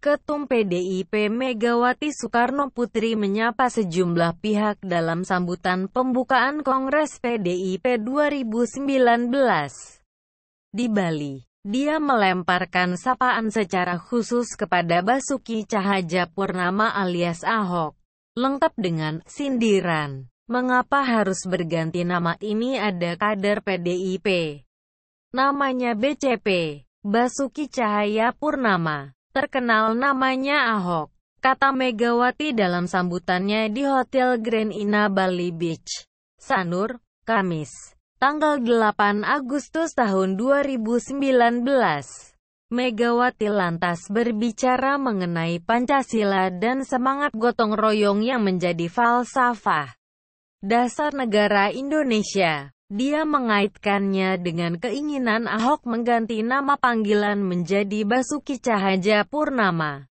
Ketum PDIP Megawati Soekarno Putri menyapa sejumlah pihak dalam sambutan pembukaan Kongres PDIP 2019 di Bali. Dia melemparkan sapaan secara khusus kepada Basuki Cahaja Purnama alias Ahok, lengkap dengan sindiran. Mengapa harus berganti nama ini ada kader PDIP? Namanya BCP, Basuki Cahaya Purnama. Terkenal namanya Ahok, kata Megawati dalam sambutannya di Hotel Grand Ina Bali Beach. Sanur, Kamis, tanggal 8 Agustus tahun 2019. Megawati lantas berbicara mengenai Pancasila dan semangat gotong royong yang menjadi falsafah dasar negara Indonesia. Dia mengaitkannya dengan keinginan Ahok mengganti nama panggilan menjadi Basuki Cahaja Purnama.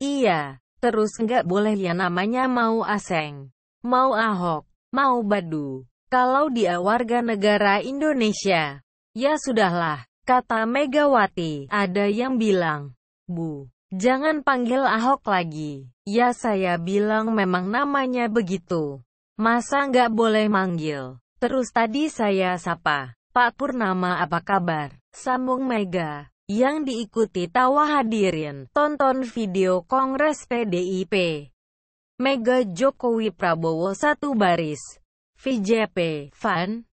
Iya, terus nggak boleh ya namanya mau Aseng, mau Ahok, mau Badu. Kalau dia warga negara Indonesia, ya sudahlah, kata Megawati. Ada yang bilang, Bu, Jangan panggil Ahok lagi. Ya saya bilang memang namanya begitu. Masa nggak boleh manggil? Terus tadi saya sapa, Pak Purnama apa kabar? Sambung Mega, yang diikuti tawa hadirin, tonton video Kongres PDIP. Mega Jokowi Prabowo satu baris. VJP, Fan,